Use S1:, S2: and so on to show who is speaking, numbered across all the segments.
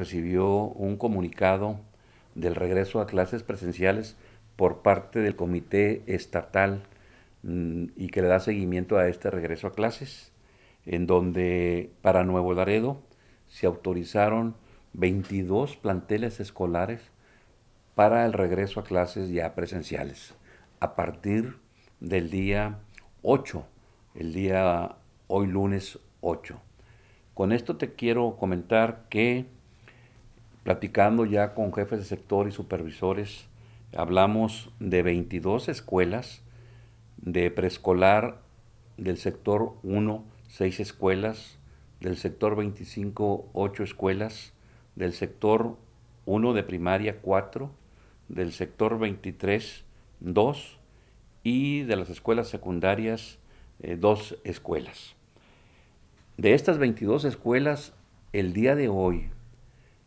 S1: recibió un comunicado del regreso a clases presenciales por parte del Comité Estatal mm, y que le da seguimiento a este regreso a clases, en donde para Nuevo Laredo se autorizaron 22 planteles escolares para el regreso a clases ya presenciales, a partir del día 8, el día hoy lunes 8. Con esto te quiero comentar que Platicando ya con jefes de sector y supervisores, hablamos de 22 escuelas de preescolar del sector 1, 6 escuelas, del sector 25, 8 escuelas, del sector 1 de primaria, 4, del sector 23, 2 y de las escuelas secundarias, 2 eh, escuelas. De estas 22 escuelas, el día de hoy,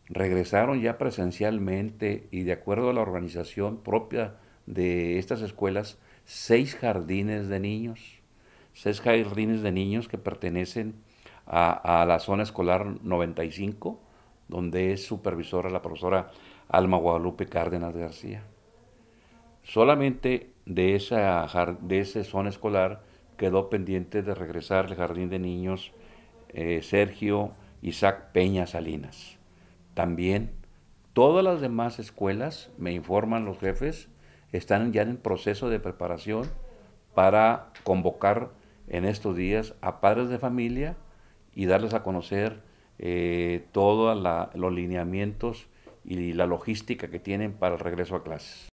S1: regresaron ya presencialmente y de acuerdo a la organización propia de estas escuelas, seis jardines de niños, seis jardines de niños que pertenecen a, la zona escolar 95, donde es supervisora la profesora Alma Guadalupe Cárdenas García. Solamente de esa, de esa zona escolar quedó pendiente de regresar el jardín de niños eh, Sergio Isaac Peña Salinas. También todas las demás escuelas, me informan los jefes, están ya en proceso de preparación para convocar en estos días a padres de familia y darles a conocer eh, todos los lineamientos y la logística que tienen para el regreso a clases.